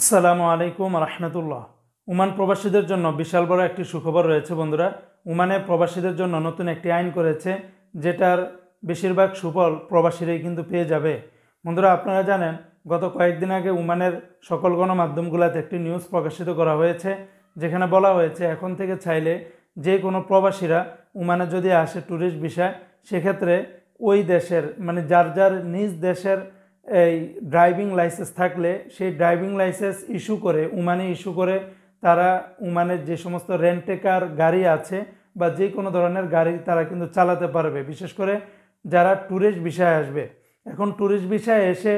আসসালামু আলাইকুম রহমতুল্লাহ উমান প্রবাসীদের জন্য বিশাল বড় একটি সুখবর রয়েছে বন্ধুরা উমানে প্রবাসীদের জন্য নতুন একটি আইন করেছে যেটার বেশিরভাগ সুফল প্রবাসীরাই কিন্তু পেয়ে যাবে বন্ধুরা আপনারা জানেন গত কয়েকদিন আগে উমানের সকল গণমাধ্যমগুলোতে একটি নিউজ প্রকাশিত করা হয়েছে যেখানে বলা হয়েছে এখন থেকে চাইলে যে কোনো প্রবাসীরা উমানে যদি আসে ট্যুরিস্ট বিষয় সেক্ষেত্রে ওই দেশের মানে যার যার নিজ দেশের এই ড্রাইভিং লাইসেন্স থাকলে সেই ড্রাইভিং লাইসেন্স ইস্যু করে উমানে ইস্যু করে তারা উমানের যে সমস্ত রেন্টেকার গাড়ি আছে বা যে কোনো ধরনের গাড়ি তারা কিন্তু চালাতে পারবে বিশেষ করে যারা ট্যুরিস্ট বিষয়ে আসবে এখন ট্যুরিস্ট বিষয়ে এসে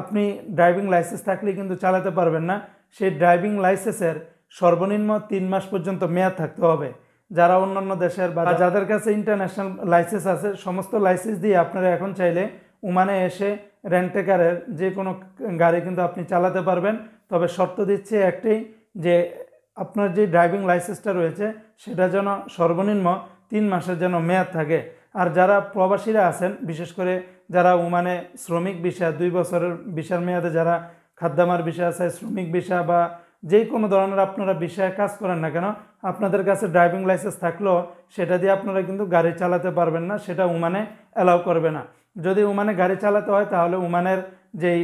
আপনি ড্রাইভিং লাইসেন্স থাকলে কিন্তু চালাতে পারবেন না সেই ড্রাইভিং লাইসেন্সের সর্বনিম্ন তিন মাস পর্যন্ত মেয়াদ থাকতে হবে যারা অন্যান্য দেশের বা যাদের কাছে ইন্টারন্যাশনাল লাইসেন্স আছে সমস্ত লাইসেন্স দিয়ে আপনারা এখন চাইলে উমানে এসে রেন্টেকারের যে কোনো গাড়ি কিন্তু আপনি চালাতে পারবেন তবে শর্ত দিচ্ছে একটাই যে আপনার যে ড্রাইভিং লাইসেন্সটা রয়েছে সেটা যেন সর্বনিম্ন তিন মাসের যেন মেয়াদ থাকে আর যারা প্রবাসীরা আছেন বিশেষ করে যারা উমানে শ্রমিক বিষয় দুই বছরের বিষয়ের মেয়াদে যারা খাদ্যামার বিষয় আছে শ্রমিক বিষয়া বা যে কোনো ধরনের আপনারা বিষয়ে কাজ করেন না কেন আপনাদের কাছে ড্রাইভিং লাইসেন্স থাকলেও সেটা দিয়ে আপনারা কিন্তু গাড়ি চালাতে পারবেন না সেটা উমানে অ্যালাউ করবে না যদি উমানে গাড়ি চালাতে হয় তাহলে উমানের যেই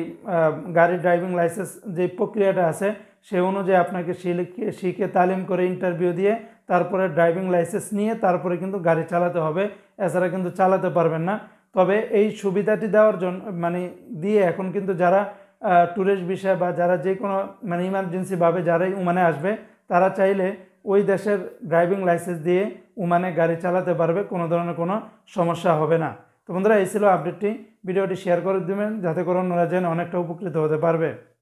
গাড়ির ড্রাইভিং লাইসেন্স যে প্রক্রিয়াটা আছে সে অনুযায়ী আপনাকে শিখে তালিম করে ইন্টারভিউ দিয়ে তারপরে ড্রাইভিং লাইসেন্স নিয়ে তারপরে কিন্তু গাড়ি চালাতে হবে এছাড়া কিন্তু চালাতে পারবেন না তবে এই সুবিধাটি দেওয়ার জন্য মানে দিয়ে এখন কিন্তু যারা ট্যুরিস্ট বিষয় বা যারা যে কোনো মানে ইমার্জেন্সিভাবে যারাই উমানে আসবে তারা চাইলে ওই দেশের ড্রাইভিং লাইসেন্স দিয়ে উমানে গাড়ি চালাতে পারবে কোনো ধরনের কোনো সমস্যা হবে না তো বন্ধুরা এই ছিল আপডেটটি ভিডিওটি শেয়ার করে দেবেন যাতে করে অন্যরা যেন অনেকটা উপকৃত হতে পারবে